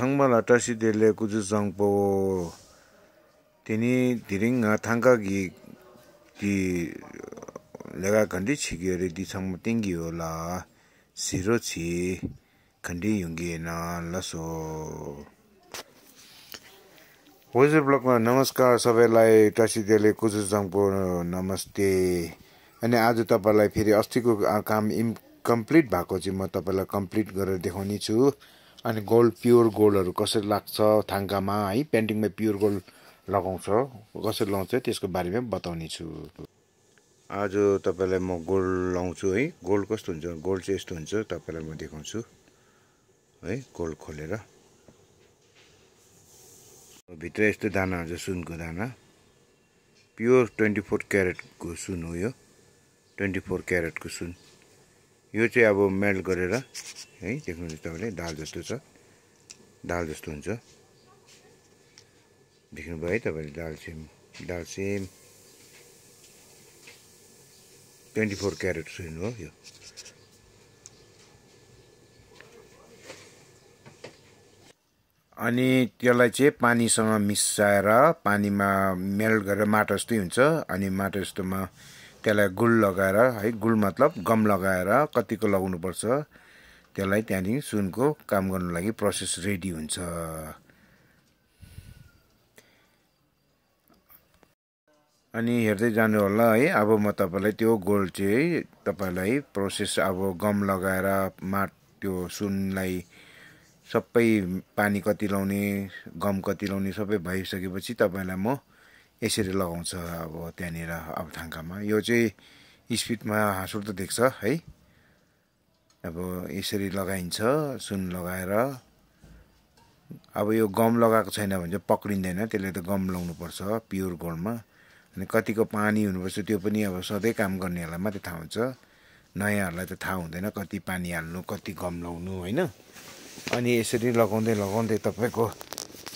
ङ म ल टर्सिदेले कुजुसङ्पो तिनी ढिरिङ थाङ्का घी ती ल्या घन्टी छिगियो अरे दिङ्ग टेङ्गी हो ल सिरो छि घन्टी हिउँदीन लसो हजुर ब्लकमा नमस्कार सबैलाई टर्सिदेले कुजुसङ्गो नमस्ते अनि आज तपाईँलाई फेरि अस्तिको काम इम्कम्प्लिट भएको चाहिँ म तपाईँलाई कम्प्लिट गरेर देखाउने छु अनि गोल्ड प्योर गोल्डहरू कसरी लाग्छ थाङ्कामा है पेन्टिङमा प्योर गोल्ड लगाउँछ कसरी लगाउँछ त्यसको बारेमा बताउने छु आज तपाईँलाई म गोल्ड लगाउँछु है गोल्ड कस्तो हुन्छ गोल्ड चाहिँ यस्तो हुन्छ तपाईँलाई म देखाउँछु है गोल्ड खोलेर भित्र यस्तो दाना हुन्छ सुनको दाना प्योर ट्वेन्टी फोर क्यारेटको सुन हो यो ट्वेन्टी फोर क्यारेटको सुन यो चाहिँ अब मेल्ट गरेर है देख्नुहुन्छ तपाईँले दाल जस्तो छ दाल जस्तो हुन्छ देख्नुभयो है तपाईँले दाल सेम दाल सेम ट्वेन्टी फोर क्यारेट सुन हो यो अनि त्यसलाई चाहिँ पानीसँग मिसाएर पानीमा मेल्ट गरेर माटो जस्तै हुन्छ अनि माटो जस्तोमा त्यसलाई गुल लगाएर है गुल मतलब गम लगाएर कतिको लगाउनुपर्छ त्यसलाई त्यहाँदेखि सुनको काम गर्नु लागि प्रोसेस रेडी हुन्छ अनि हेर्दै जानु होला है अब म तपाईँलाई त्यो गोल चाहिँ तपाईँलाई प्रोसेस अब गम लगाएर मा त्यो सुनलाई सबै पानी कति लाउने गम कति लाउने सबै भइसकेपछि तपाईँलाई म यसरी लगाउँछ अब त्यहाँनिर अब थाङ्कामा यो चाहिँ स्पिडमा हाँसुर त देख्छ है अब यसरी लगाइन्छ सुन लगाएर अब यो गम लगाएको छैन भने चाहिँ पक्रिँदैन त्यसले त गम लगाउनुपर्छ प्योर गोल्डमा अनि कतिको पानी हुनुपर्छ त्यो पनि अब सधैँ काम गर्नेहरूलाई मात्रै थाहा हुन्छ नयाँहरूलाई त थाहा हुँदैन कति पानी हाल्नु कति गम लाउनु होइन अनि यसरी लगाउँदै लगाउँदै तपाईँको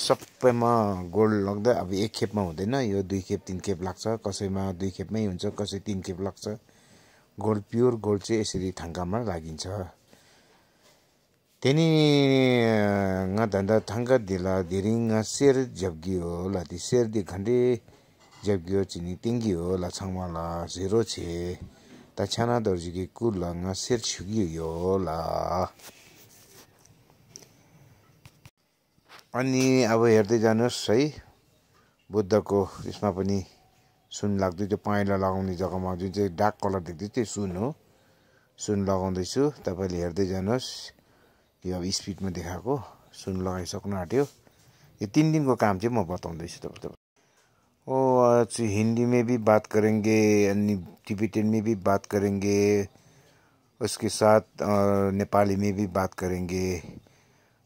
सबैमा गोल लाग्दा अब एक खेपमा हुँदैन यो दुई खेप तीन खेप लाग्छ कसैमा दुई खेपमै हुन्छ कसै तीन खेप लाग्छ गोल प्योर गोल चाहिँ यसरी थाङ्गामा लागिन्छ तेनी न धन्दा थाङ्गा दिला दिरिङ सेर जबगी हो ला दि सेर दि घन्डे जबगी हो चिनि तिङी हो ला छङमा ला जिरो छ ᱛᱟᱪᱷᱟᱱᱟ ᱫᱚᱨᱡᱤ ᱠᱤ ᱠᱩᱞᱟᱝᱟ ᱥᱮᱨ ᱪᱷᱩᱜᱤ ᱭᱚᱞᱟ अनि अब हेर्दै जानुहोस् है बुद्धको यसमा पनि सुन लाग्दै त्यो पहेँलो लगाउने जग्गामा जुन चाहिँ डार्क कलर देख्दै त्यो सुन हो सुन लगाउँदैछु तपाईँले हेर्दै जानुहोस् यो अब स्पिडमा देखाएको सुन लगाइसक्नु आँट्यो यो तिन दिनको काम चाहिँ म बताउँदैछु तपाईँ तपाईँ ओ आज हिन्दी बि बात करेंगे अनि टिबेटन बि बात करेंगे उसके साथ नेपालीमै में बात करेंगे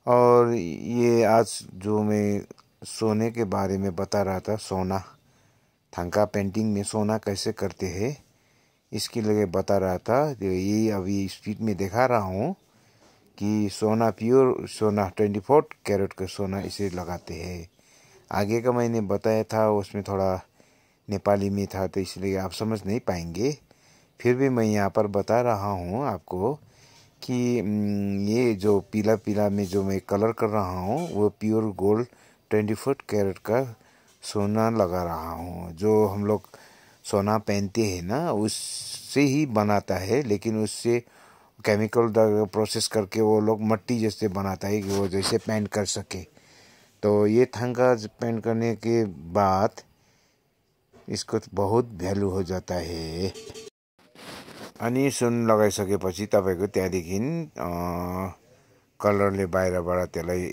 और ये आज जो मैं सोने के बारे में बता रहा था सोना थंका पेंटिंग में सोना कैसे करते हैं इसके लिए बता रहा था तो ये अभी स्पीड में दिखा रहा हूँ कि सोना प्योर सोना ट्वेंटी फोर कैरेट का सोना इसे लगाते हैं आगे का मैंने बताया था उसमें थोड़ा नेपाली में था तो इसलिए आप समझ नहीं पाएंगे फिर भी मैं यहाँ पर बता रहा हूँ आपको कि ये जो पीला पीला में जो मैं कलर कर रहा हूँ वो pure gold twenty four carat का सोना लगा रहा हूँ जो हम लोग सोना पहनते हैं ना उससे ही बनाता है लेकिन उससे केमिकल प्रोसेस करके वो लोग मट्टी जैसे बनाता है कि वो जैसे पेंट कर सके तो ये थंगा पेंट करने के बाद इसको तो बहुत वैल्यू हो जाता है अनि सुन लगाइसकेपछि तपाईँको त्यहाँदेखि कलरले बाहिरबाट त्यसलाई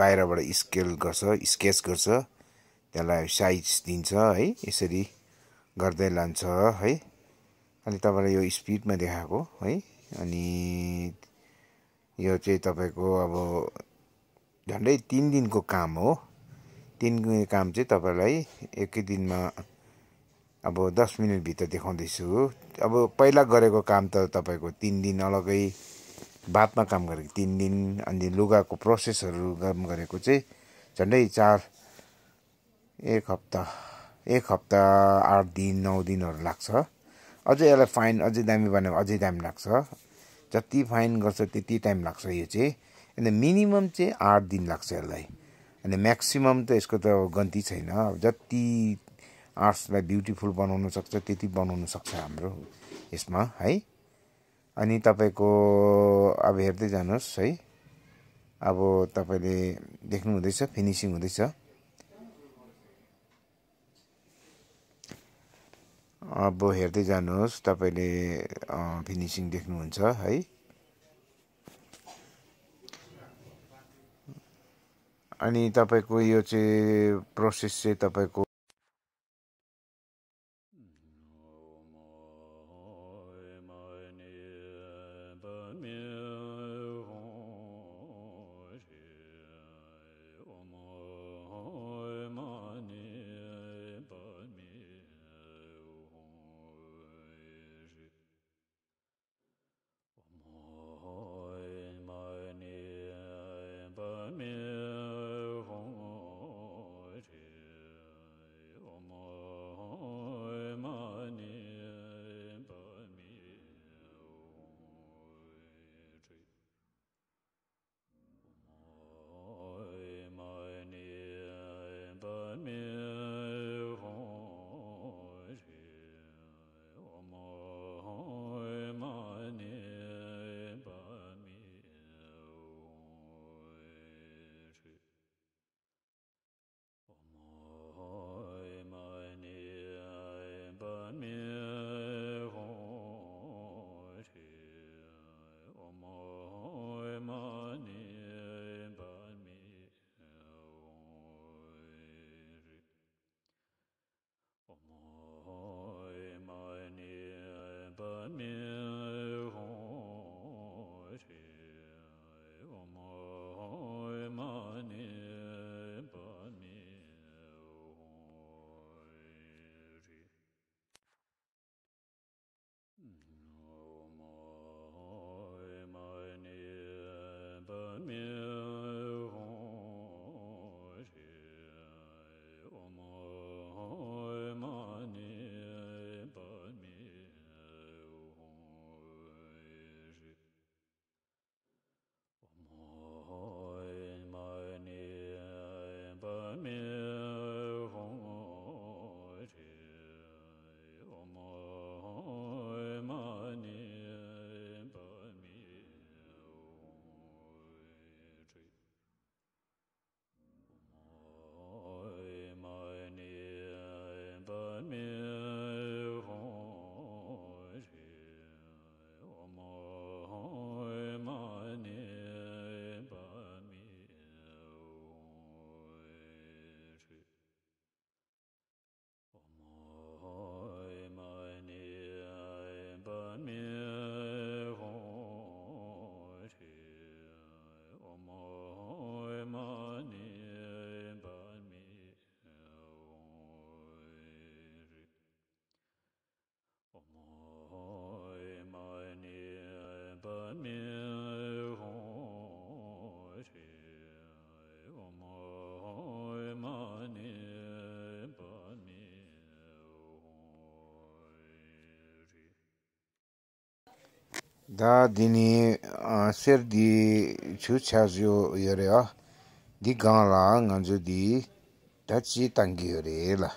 बाहिरबाट स्केल गर्छ स्केच गर्छ त्यसलाई साइज दिन्छ है यसरी गर्दै लान्छ है अनि तपाईँलाई यो स्पिडमा देखाएको है अनि यो चाहिँ तपाईँको अब झन्डै तिन दिनको काम हो तिन दिनको काम चाहिँ तपाईँलाई एकै दिनमा अब दस मिनटभित्र देखाउँदैछु अब पहिला गरेको काम त तपाईँको तिन दिन अलग्गै बादमा काम गरेको तिन दिन अनि लुगाको प्रोसेसहरू काम गरेको चाहिँ झन्डै चार एक हप्ता एक हप्ता आठ दिन नौ दिनहरू लाग्छ अझै यसलाई फाइन अझै दामी बनायो भने अझै दामी लाग्छ जति फाइन गर्छ त्यति टाइम लाग्छ यो चाहिँ अन्त मिनिमम चाहिँ आठ दिन लाग्छ यसलाई अनि म्याक्सिमम् त यसको त गन्ती छैन अब जति आर्ट्सलाई ब्युटिफुल बनाउन सक्छ त्यति बनाउन सक्छ हाम्रो यसमा है अनि तपाईँको अब हेर्दै जानुहोस् है अब तपाईँले देख्नु हुँदैछ फिनिसिङ हुँदैछ अब हेर्दै जानुहोस् तपाईँले फिनिसिङ देख्नुहुन्छ है अनि तपाईँको यो चाहिँ प्रोसेस चाहिँ तपाईँको दा दिनी दि छु छ्याज उयो अरे दि गज दि चेताङ्गी हो अरे ल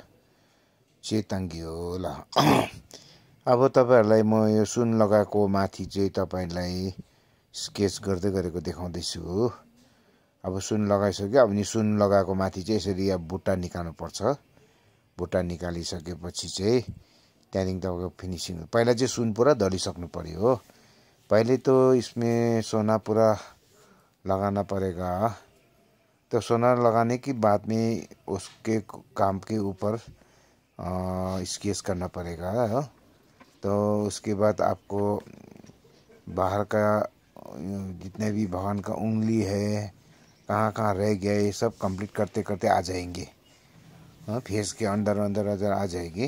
चेताङ्गी हो ल अब तपाईँहरूलाई म यो सुन लगाएको माथि चाहिँ तपाईँलाई स्केच गर्दै गरेको देखाउँदैछु हो अब सुन लगाइसक्यो अब नि सुन लगाएको माथि चाहिँ यसरी अब बुट्टा निकाल्नुपर्छ बुट्टा निकालिसकेपछि चाहिँ त्यहाँदेखि तपाईँको फिनिसिङ पहिला चाहिँ सुन पुरा दलिसक्नु पऱ्यो हो पहले तो इसमें सोना पूरा लगाना पड़ेगा तो सोना लगाने की बाद में उसके काम के ऊपर स्केच करना पड़ेगा हो? तो उसके बाद आपको बाहर का जितने भी भगवान का उंगली है कहाँ कहाँ रह गया ये सब कंप्लीट करते करते आ जाएंगे फेस के अन्डर अन्डर हजुर आ जाएगी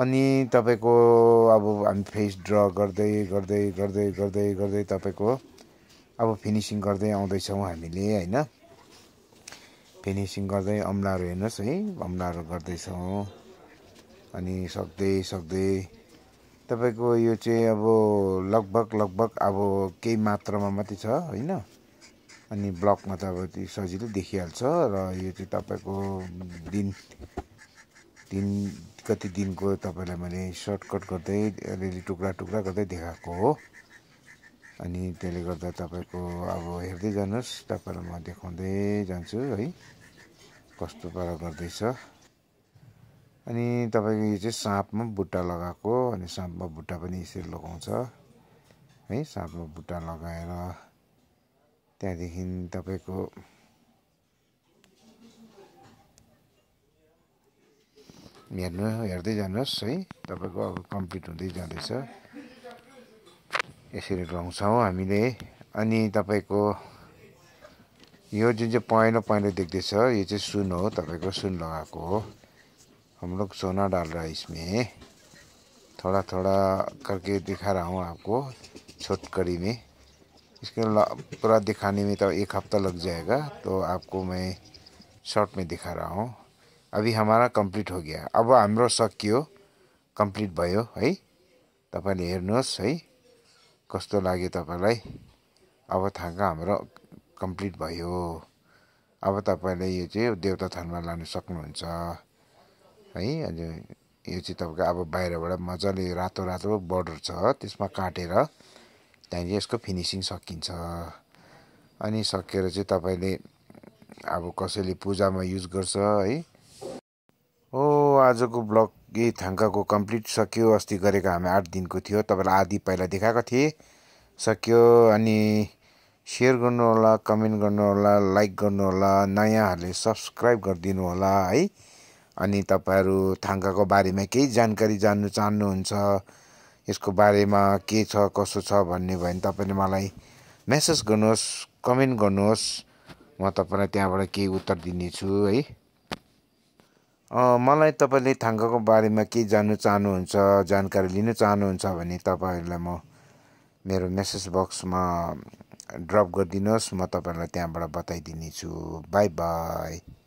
अनि तपाईँको अब हामी फेस ड्र गर्दै गर्दै गर्दै गर्दै गर्दै तपाईँको अब फिनिसिङ गर्दै आउँदैछौँ हामीले होइन फिनिसिङ गर्दै अम्लाहरू हेर्नुहोस् है अम्लाहरू गर्दैछौँ अनि सक्दै सक्दै तपाईँको यो चाहिँ अब लगभग लगभग अब केही मात्रामा मात्रै छ होइन अनि ब्लकमा त अब त्यो सजिलै देखिहाल्छ र यो चाहिँ तपाईँको दिन दिन कति दिनको तपाईँलाई मैले सर्टकट गर्दै अलिअलि टुक्रा टुक्रा गर्दै देखाएको हो अनि त्यसले गर्दा तपाईँको अब हेर्दै जानुहोस् तपाईँलाई म देखाउँदै जान्छु है कस्तो पारा गर्दैछ अनि तपाईँको यो चाहिँ साँपमा बुट्टा लगाएको अनि साँपमा बुट्टा पनि यसरी लगाउँछ है साँपमा बुट्टा लगाएर त्यहाँदेखि तपाईँको हेर्नु हेर्दै जानुहोस् है तपाईँको अब कम्प्लिट हुँदै जाँदैछ यसरी लगाउँछौँ हामीले अनि तपाईँको यो जुन चाहिँ पहेँलो पहेँलो देख्दैछ यो चाहिँ सुन हो तपाईँको सुन लगाएको हो हाम्रो सोना डाल रहा इसमें थोड़ा थोड़ा करके देखाएर रहा हूँ आपको इसके पूरा दिखाने में तो एक हफ्ता लग जाएगा तो आपको मैं शॉर्ट में दिखा रहा हूँ अभी हमारा कम्प्लिट हो गया अब हाम्रो सकियो कम्प्लिट भयो है तपाईँले हेर्नुहोस् है कस्तो लाग्यो तपाईँलाई अब थाङ्गा हाम्रो कम्प्लिट भयो अब तपाईँले यो चाहिँ देउता थानमा लानु सक्नुहुन्छ है अनि यो चाहिँ तपाईँको अब बाहिरबाट मजाले रातो रातो बोर्डर छ त्यसमा काटेर त्यहाँदेखि यसको फिनिसिङ सकिन्छ अनि सकेर चाहिँ तपाईँले अब कसैले पूजामा युज गर्छ है हो आजको ब्लग यही थाङ्काको कम्प्लिट सक्यो अस्ति गरेको हामी आठ दिनको थियो तपाईँलाई आधी पहिला देखाएको थिएँ सक्यो अनि सेयर गर्नुहोला कमेन्ट गर्नुहोला लाइक गर्नुहोला नयाँहरूले सब्सक्राइब गरिदिनु होला है अनि तपाईँहरू थाङ्काको बारेमा केही जानकारी जान्नु चाहनुहुन्छ यसको बारेमा के छ कसो छ भन्ने भयो भने तपाईँले मलाई मेसेज गर्नुहोस् कमेन्ट गर्नुहोस् म तपाईँलाई त्यहाँबाट केही उत्तर दिनेछु है मलाई तपाईँले थाङ्काको बारेमा के जान्नु चाहनुहुन्छ जानकारी लिन चाहनुहुन्छ भने तपाईँहरूलाई म मेरो मेसेज बक्समा ड्रप गरिदिनुहोस् म तपाईँहरूलाई त्यहाँबाट बताइदिनेछु बाई बाई